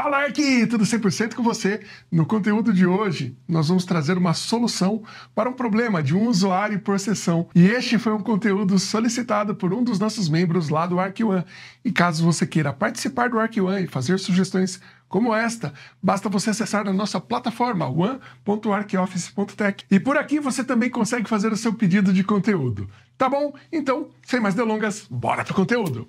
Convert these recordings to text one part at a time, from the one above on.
Fala Ark, tudo 100% com você? No conteúdo de hoje, nós vamos trazer uma solução para um problema de um usuário por sessão. E este foi um conteúdo solicitado por um dos nossos membros lá do ArcOne. One. E caso você queira participar do ArcOne One e fazer sugestões como esta, basta você acessar na nossa plataforma one.arcoffice.tech. E por aqui você também consegue fazer o seu pedido de conteúdo. Tá bom? Então, sem mais delongas, bora pro conteúdo.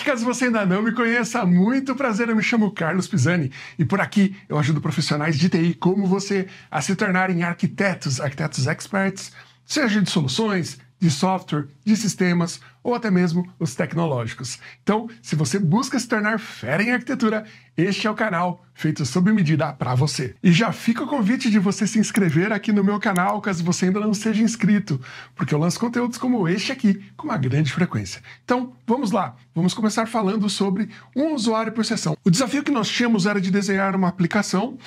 caso você ainda não me conheça, muito prazer, eu me chamo Carlos Pisani e por aqui eu ajudo profissionais de TI como você a se tornarem arquitetos, arquitetos experts, seja de soluções, de software, de sistemas ou até mesmo os tecnológicos. Então, se você busca se tornar fera em arquitetura, este é o canal feito sob medida para você. E já fica o convite de você se inscrever aqui no meu canal, caso você ainda não seja inscrito, porque eu lanço conteúdos como este aqui com uma grande frequência. Então, vamos lá. Vamos começar falando sobre um usuário por sessão. O desafio que nós tínhamos era de desenhar uma aplicação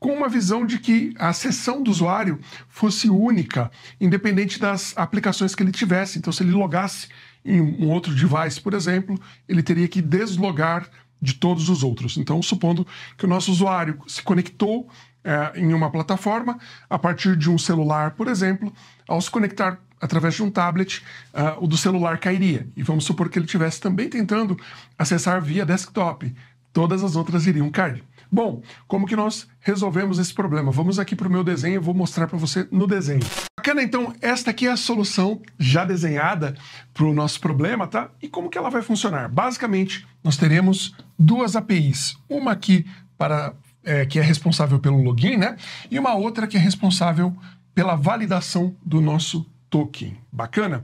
com uma visão de que a sessão do usuário fosse única, independente das aplicações que ele tivesse. Então, se ele logasse em um outro device, por exemplo, ele teria que deslogar de todos os outros. Então, supondo que o nosso usuário se conectou é, em uma plataforma a partir de um celular, por exemplo, ao se conectar através de um tablet, uh, o do celular cairia. E vamos supor que ele estivesse também tentando acessar via desktop todas as outras iriam cair. Bom, como que nós resolvemos esse problema? Vamos aqui para o meu desenho, eu vou mostrar para você no desenho. Bacana, então, esta aqui é a solução já desenhada para o nosso problema, tá? E como que ela vai funcionar? Basicamente, nós teremos duas APIs, uma aqui para é, que é responsável pelo login, né? E uma outra que é responsável pela validação do nosso token. Bacana?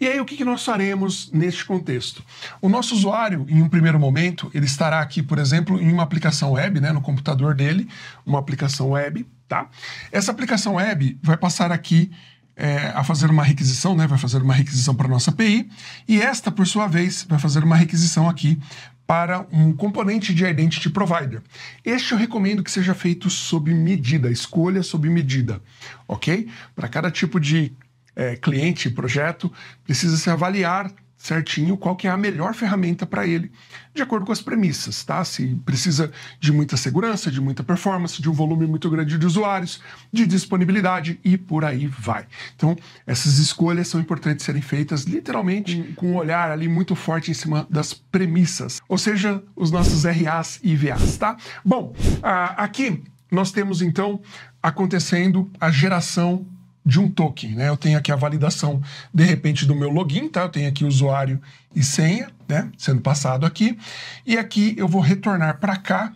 E aí, o que, nós faremos neste contexto? O nosso usuário, em um primeiro momento, ele estará aqui, por exemplo, em uma aplicação web, né, no computador dele, uma aplicação web, tá? Essa aplicação web vai passar aqui é, a fazer uma requisição, né, vai fazer uma requisição para a nossa API, e esta, por sua vez, vai fazer uma requisição aqui para um componente de Identity Provider. Este eu recomendo que seja feito sob medida, escolha sob medida, ok? Para cada tipo de é, cliente, projeto, precisa se avaliar certinho qual que é a melhor ferramenta para ele, de acordo com as premissas, tá? Se precisa de muita segurança, de muita performance, de um volume muito grande de usuários, de disponibilidade e por aí vai. Então, essas escolhas são importantes serem feitas literalmente hum. com um olhar ali muito forte em cima das premissas, ou seja, os nossos RAs e VAs tá? Bom, ah, aqui nós temos então acontecendo a geração de um token, né? Eu tenho aqui a validação, de repente, do meu login, tá? Eu tenho aqui usuário e senha, né? Sendo passado aqui. E aqui eu vou retornar para cá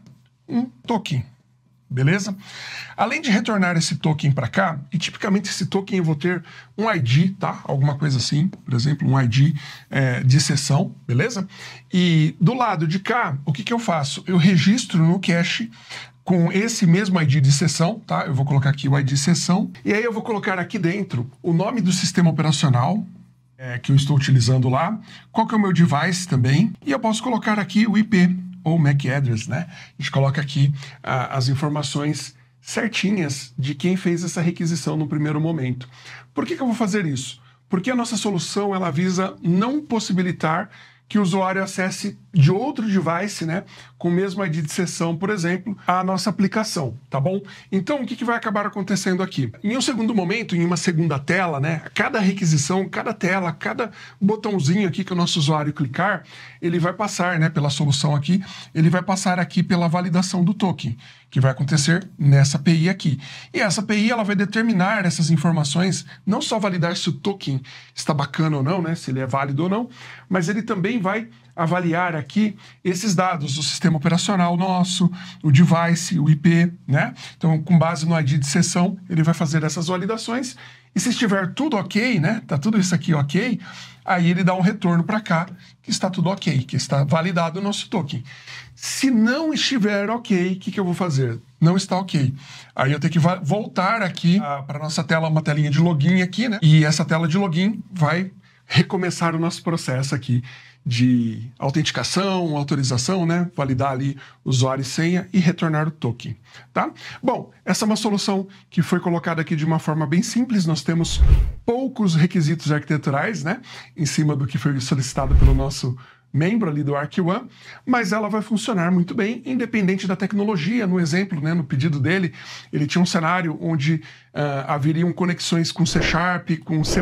um token, beleza? Além de retornar esse token para cá, e tipicamente esse token eu vou ter um ID, tá? Alguma coisa assim, por exemplo, um ID é, de sessão, beleza? E do lado de cá, o que, que eu faço? Eu registro no cache com esse mesmo ID de sessão, tá? Eu vou colocar aqui o ID de sessão. E aí eu vou colocar aqui dentro o nome do sistema operacional é, que eu estou utilizando lá, qual que é o meu device também, e eu posso colocar aqui o IP ou MAC address, né? A gente coloca aqui ah, as informações certinhas de quem fez essa requisição no primeiro momento. Por que, que eu vou fazer isso? Porque a nossa solução ela visa não possibilitar que o usuário acesse de outro device, né, com o mesmo ID de sessão, por exemplo, a nossa aplicação, tá bom? Então, o que, que vai acabar acontecendo aqui? Em um segundo momento, em uma segunda tela, né, cada requisição, cada tela, cada botãozinho aqui que o nosso usuário clicar, ele vai passar né, pela solução aqui, ele vai passar aqui pela validação do token, que vai acontecer nessa API aqui. E essa API ela vai determinar essas informações, não só validar se o token está bacana ou não, né, se ele é válido ou não, mas ele também vai avaliar aqui esses dados, o sistema operacional nosso, o device, o IP, né? Então, com base no ID de sessão, ele vai fazer essas validações e se estiver tudo ok, né? Tá tudo isso aqui ok, aí ele dá um retorno para cá que está tudo ok, que está validado o nosso token. Se não estiver ok, o que, que eu vou fazer? Não está ok. Aí eu tenho que voltar aqui ah, para nossa tela, uma telinha de login aqui, né? E essa tela de login vai recomeçar o nosso processo aqui de autenticação, autorização, né? validar ali usuário e senha e retornar o token. Tá? Bom, essa é uma solução que foi colocada aqui de uma forma bem simples. Nós temos poucos requisitos arquiteturais né? em cima do que foi solicitado pelo nosso membro ali do ArcOne, mas ela vai funcionar muito bem, independente da tecnologia. No exemplo, né, no pedido dele, ele tinha um cenário onde uh, ah, haveriam conexões com C Sharp, com C++,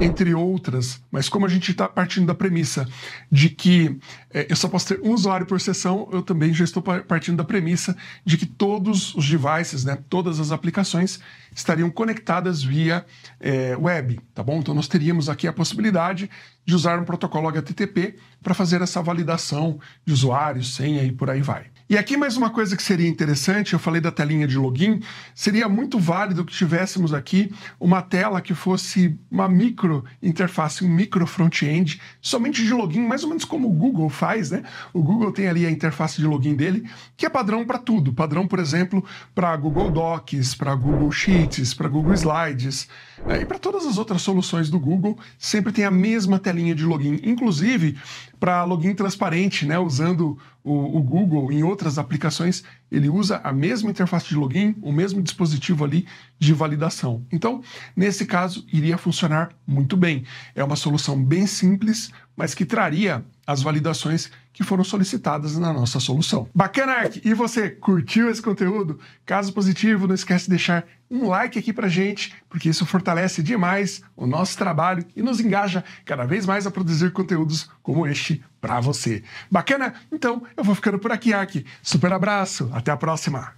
entre outras, mas como a gente está partindo da premissa de que é, eu só posso ter um usuário por sessão, eu também já estou partindo da premissa de que todos os devices, né, todas as aplicações estariam conectadas via é, web, tá bom? Então nós teríamos aqui a possibilidade de usar um protocolo HTTP para fazer essa validação de usuários, senha e por aí vai. E aqui mais uma coisa que seria interessante, eu falei da telinha de login, seria muito válido que tivéssemos aqui uma tela que fosse uma micro interface, um micro front-end, somente de login, mais ou menos como o Google faz, né? O Google tem ali a interface de login dele, que é padrão para tudo, padrão, por exemplo, para Google Docs, para Google Sheets, para Google Slides, né? e para todas as outras soluções do Google, sempre tem a mesma telinha de login. Inclusive, para login transparente, né? usando o, o, Google em outras aplicações, ele usa a mesma interface de login, o mesmo dispositivo ali de validação. Então, nesse caso, iria funcionar muito bem. É uma solução bem simples, mas que traria as validações que foram solicitadas na nossa solução. Bacana, Ark! E você, curtiu esse conteúdo? Caso positivo, não esquece de deixar um like aqui pra gente, porque isso fortalece demais o nosso trabalho e nos engaja cada vez mais a produzir conteúdos como este para você. Bacana? Então, eu vou ficando por aqui, Ark. Super abraço, até a próxima!